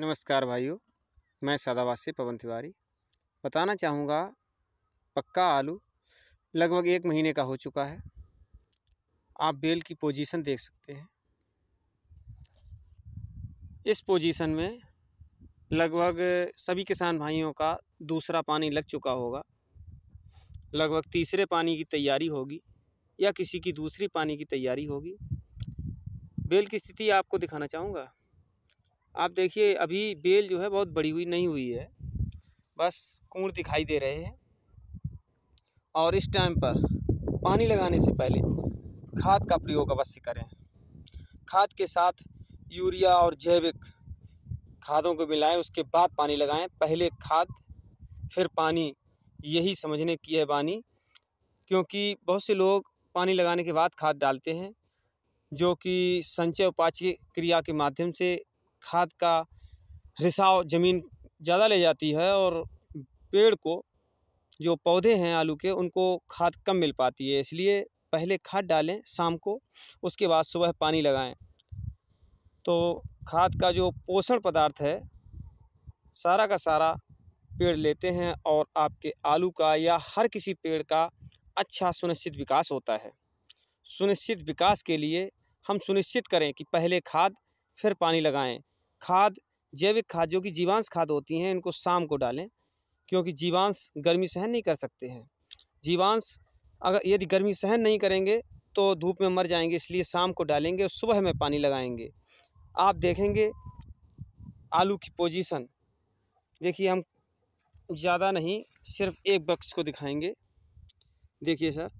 नमस्कार भाइयों मैं सादावासी पवन तिवारी बताना चाहूँगा पक्का आलू लगभग एक महीने का हो चुका है आप बेल की पोजीशन देख सकते हैं इस पोजीशन में लगभग सभी किसान भाइयों का दूसरा पानी लग चुका होगा लगभग तीसरे पानी की तैयारी होगी या किसी की दूसरी पानी की तैयारी होगी बेल की स्थिति आपको दिखाना चाहूँगा आप देखिए अभी बेल जो है बहुत बड़ी हुई नहीं हुई है बस कूड़ दिखाई दे रहे हैं और इस टाइम पर पानी लगाने से पहले खाद का प्रयोग अवश्य करें खाद के साथ यूरिया और जैविक खादों को मिलाएं उसके बाद पानी लगाएं पहले खाद फिर पानी यही समझने की है बानी क्योंकि बहुत से लोग पानी लगाने के बाद खाद डालते हैं जो कि संचय उपाच्य क्रिया के माध्यम से खाद का रिसाव ज़मीन ज़्यादा ले जाती है और पेड़ को जो पौधे हैं आलू के उनको खाद कम मिल पाती है इसलिए पहले खाद डालें शाम को उसके बाद सुबह पानी लगाएं तो खाद का जो पोषण पदार्थ है सारा का सारा पेड़ लेते हैं और आपके आलू का या हर किसी पेड़ का अच्छा सुनिश्चित विकास होता है सुनिश्चित विकास के लिए हम सुनिश्चित करें कि पहले खाद फिर पानी लगाएं खाद जैविक खाद जो कि जीवांश खाद होती हैं इनको शाम को डालें क्योंकि जीवांश गर्मी सहन नहीं कर सकते हैं जीवांश अगर यदि गर्मी सहन नहीं करेंगे तो धूप में मर जाएंगे इसलिए शाम को डालेंगे और सुबह में पानी लगाएंगे आप देखेंगे आलू की पोजीशन देखिए हम ज़्यादा नहीं सिर्फ एक बक्स को दिखाएंगे देखिए सर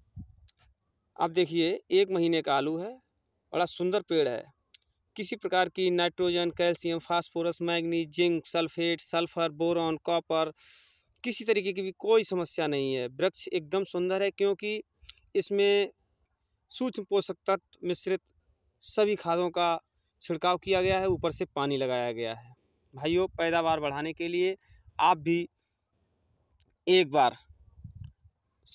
आप देखिए एक महीने का आलू है बड़ा सुंदर पेड़ है किसी प्रकार की nitrogen calcium phosphorus manganese zinc sulphate sulphur boron copper किसी तरीके की भी कोई समस्या नहीं है वृक्ष एकदम सुंदर है क्योंकि इसमें सूक्ष्म पोषक तत्व मिश्रित सभी खादों का छिड़काव किया गया है ऊपर से पानी लगाया गया है भाइयों पैदावार बढ़ाने के लिए आप भी एक बार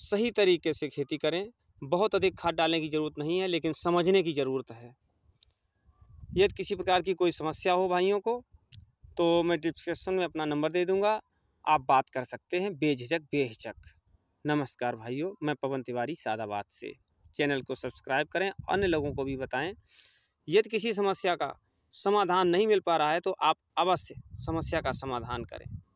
सही तरीके से खेती करें बहुत अधिक खाद डालने की ज़रूरत नहीं है लेकिन समझने की ज़रूरत है यदि किसी प्रकार की कोई समस्या हो भाइयों को तो मैं डिस्क्रिप्शन में अपना नंबर दे दूँगा आप बात कर सकते हैं बेझिझक बेहिचक नमस्कार भाइयों मैं पवन तिवारी सादाबाद से चैनल को सब्सक्राइब करें अन्य लोगों को भी बताएं यदि किसी समस्या का समाधान नहीं मिल पा रहा है तो आप अवश्य समस्या का समाधान करें